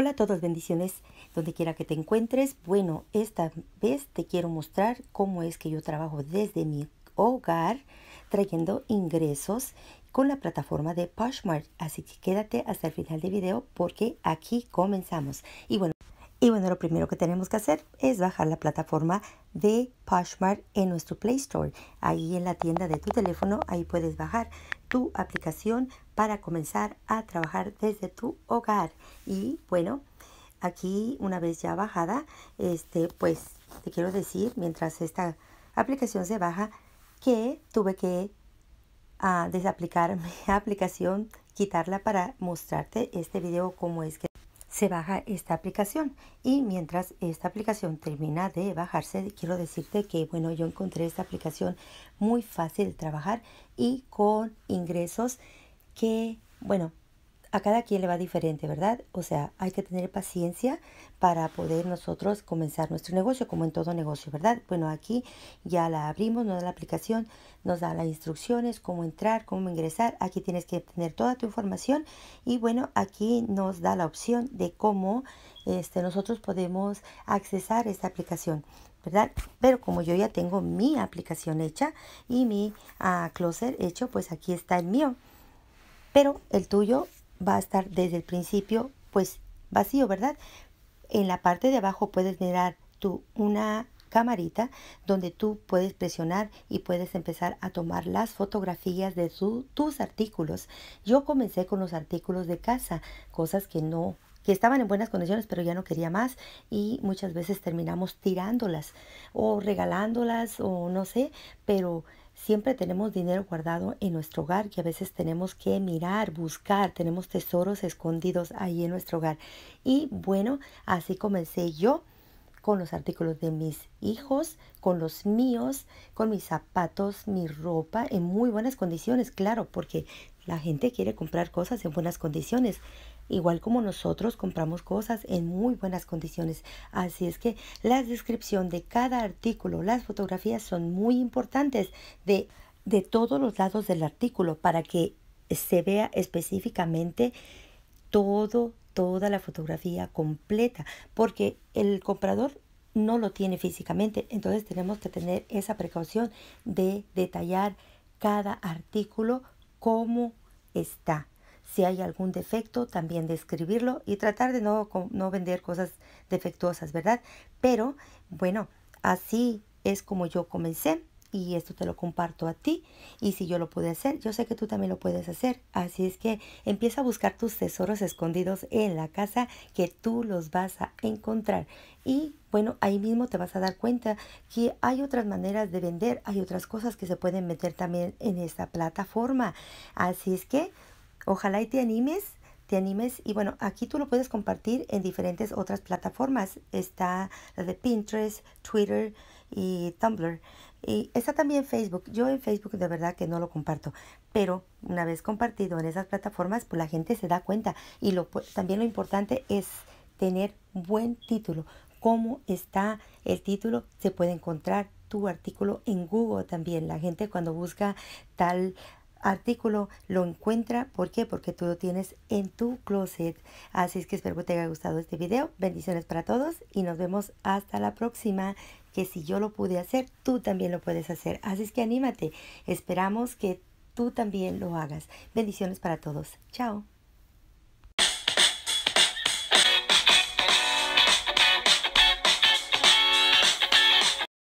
Hola a todos, bendiciones donde quiera que te encuentres. Bueno, esta vez te quiero mostrar cómo es que yo trabajo desde mi hogar trayendo ingresos con la plataforma de Poshmark. Así que quédate hasta el final del video porque aquí comenzamos. Y bueno, y bueno, lo primero que tenemos que hacer es bajar la plataforma de Poshmark en nuestro Play Store. Ahí en la tienda de tu teléfono, ahí puedes bajar tu aplicación para comenzar a trabajar desde tu hogar. Y bueno, aquí una vez ya bajada, este, pues te quiero decir, mientras esta aplicación se baja, que tuve que ah, desaplicar mi aplicación, quitarla para mostrarte este video cómo es que se baja esta aplicación y mientras esta aplicación termina de bajarse quiero decirte que bueno yo encontré esta aplicación muy fácil de trabajar y con ingresos que bueno a cada quien le va diferente, ¿verdad? O sea, hay que tener paciencia para poder nosotros comenzar nuestro negocio, como en todo negocio, ¿verdad? Bueno, aquí ya la abrimos, nos da la aplicación, nos da las instrucciones, cómo entrar, cómo ingresar. Aquí tienes que tener toda tu información y bueno, aquí nos da la opción de cómo este, nosotros podemos accesar esta aplicación. ¿verdad? Pero como yo ya tengo mi aplicación hecha y mi ah, closer hecho, pues aquí está el mío. Pero el tuyo va a estar desde el principio pues vacío, ¿verdad? En la parte de abajo puedes mirar tú una camarita donde tú puedes presionar y puedes empezar a tomar las fotografías de tus artículos. Yo comencé con los artículos de casa, cosas que no que estaban en buenas condiciones pero ya no quería más y muchas veces terminamos tirándolas o regalándolas o no sé, pero Siempre tenemos dinero guardado en nuestro hogar que a veces tenemos que mirar, buscar, tenemos tesoros escondidos ahí en nuestro hogar. Y bueno, así comencé yo con los artículos de mis hijos, con los míos, con mis zapatos, mi ropa, en muy buenas condiciones, claro, porque la gente quiere comprar cosas en buenas condiciones, igual como nosotros compramos cosas en muy buenas condiciones. Así es que la descripción de cada artículo, las fotografías son muy importantes de, de todos los lados del artículo para que se vea específicamente todo, toda la fotografía completa, porque el comprador no lo tiene físicamente, entonces tenemos que tener esa precaución de detallar cada artículo cómo está. Si hay algún defecto, también describirlo y tratar de no, no vender cosas defectuosas, ¿verdad? Pero bueno, así es como yo comencé y esto te lo comparto a ti. Y si yo lo pude hacer, yo sé que tú también lo puedes hacer. Así es que empieza a buscar tus tesoros escondidos en la casa que tú los vas a encontrar. Y bueno, ahí mismo te vas a dar cuenta que hay otras maneras de vender, hay otras cosas que se pueden meter también en esta plataforma. Así es que ojalá y te animes te animes. Y bueno, aquí tú lo puedes compartir en diferentes otras plataformas. Está la de Pinterest, Twitter y Tumblr. Y está también Facebook. Yo en Facebook de verdad que no lo comparto, pero una vez compartido en esas plataformas, pues la gente se da cuenta. Y lo, también lo importante es tener buen título. ¿Cómo está el título? Se puede encontrar tu artículo en Google también. La gente cuando busca tal artículo lo encuentra. ¿Por Porque tú lo tienes en tu closet. Así es que espero que te haya gustado este video. Bendiciones para todos y nos vemos hasta la próxima. Que si yo lo pude hacer, tú también lo puedes hacer. Así es que anímate. Esperamos que tú también lo hagas. Bendiciones para todos. Chao.